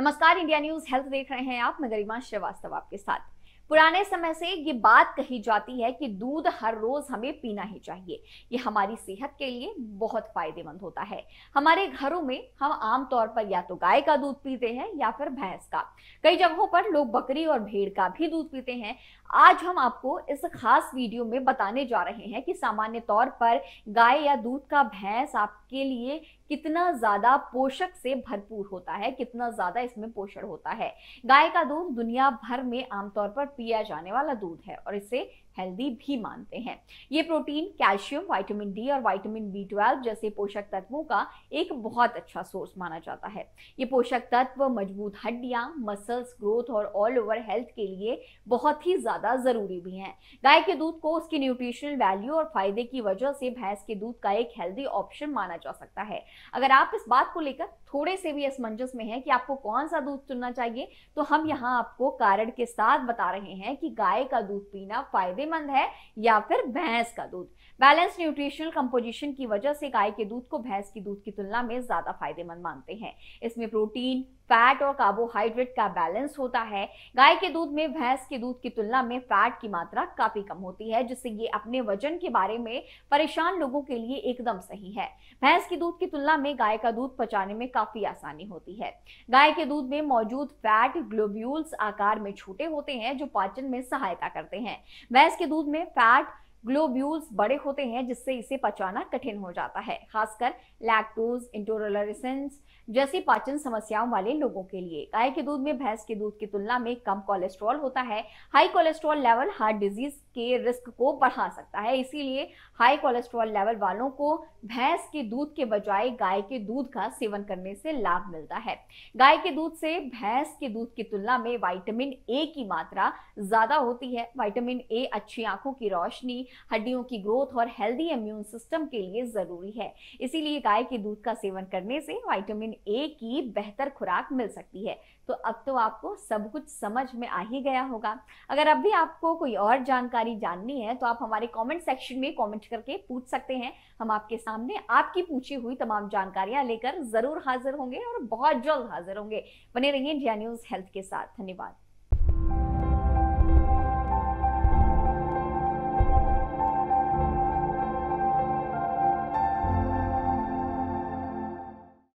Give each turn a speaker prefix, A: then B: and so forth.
A: नमस्कार India news health देख रहे हैं आप मैं गरिमा श्रीवास्तव आपके साथ पुराने समय से ये बात कही जाती है कि दूध हर रोज हमें पीना ही चाहिए ये हमारी सेहत के लिए बहुत फायदेमंद होता है हमारे घरों में हम आमतौर पर या तो गाय का दूध पीते हैं या फिर भैंस का कई जगहों पर लोग बकरी और भेड़ का भी दूध पीते हैं आज हम आपको इस खास वीडियो में बताने जा रहे हैं कि सामान्य तौर पर गाय या दूध का भैंस आपके लिए कितना ज्यादा पोषक से भरपूर होता है कितना ज्यादा इसमें पोषण होता है गाय का दूध दुनिया भर में आमतौर पर पिया जाने वाला दूध है और इसे हेल्दी भी मानते हैं ये प्रोटीन कैल्शियम वाइटामिन डी और वाइटामिन बी ट्वेल्व जैसे पोषक तत्वों का एक बहुत अच्छा सोर्स माना जाता है ये पोषक तत्व मजबूत हड्डियाँ मसल्स ग्रोथ और ऑल ओवर हेल्थ के लिए बहुत ही ज़्यादा ज़रूरी भी हैं गाय के दूध को उसकी न्यूट्रिशनल वैल्यू और फायदे की वजह से भैंस के दूध का एक हेल्दी ऑप्शन माना जा सकता है अगर आप इस बात को लेकर थोड़े से भी असमंजस में है कि आपको कौन सा दूध चुनना चाहिए तो हम यहाँ आपको कारण के साथ बता रहे हैं कि गाय का दूध पीना फायदे फायदेमंद है या फिर भैंस का दूध बैलेंस न्यूट्रिशनल कंपोजिशन की वजह से गाय के दूध को भैंस के दूध की तुलना में ज्यादा फायदेमंद मानते हैं इसमें प्रोटीन फैट और कार्बोहाइड्रेट का बैलेंस होता है गाय के दूध में भैंस के दूध की तुलना में फैट की मात्रा काफी कम होती है जिससे ये अपने वजन के बारे में परेशान लोगों के लिए एकदम सही है भैंस के दूध की तुलना में गाय का दूध पचाने में काफी आसानी होती है गाय के दूध में मौजूद फैट ग्लोब्यूल्स आकार में छोटे होते हैं जो पाचन में सहायता करते हैं भैंस के दूध में फैट ग्लोब्यूल्स बड़े होते हैं जिससे इसे पचाना कठिन हो जाता है खासकर लैक्टोज इंटोरेंस जैसी पाचन समस्याओं वाले लोगों के लिए गाय के दूध में भैंस के दूध की तुलना में कम कोलेस्ट्रॉल होता है high cholesterol level heart disease के रिस्क को बढ़ा सकता है इसीलिए हाई कोलेस्ट्रॉल लेवल वालों को भैंस के दूध के बजाय गाय के दूध का सेवन करने से लाभ मिलता है गाय के दूध से भैंस के दूध की तुलना में वाइटामिन ए की मात्रा ज्यादा होती है वाइटामिन ए अच्छी आंखों की रोशनी हड्डियों की ग्रोथ और हेल्दी इम्यून सिस्टम के लिए ज़रूरी है इसीलिए गाय के दूध का सेवन करने से वाइटामिन ए की बेहतर खुराक मिल सकती है तो अब तो आपको सब कुछ समझ में आ ही गया होगा अगर अब भी आपको कोई और जानकारी जाननी है तो आप हमारे कमेंट सेक्शन में कमेंट करके पूछ सकते हैं हम आपके सामने आपकी पूछी हुई तमाम जानकारियां लेकर जरूर हाजिर होंगे और बहुत जल्द हाजिर होंगे बने रहिए इंडिया न्यूज हेल्थ के साथ धन्यवाद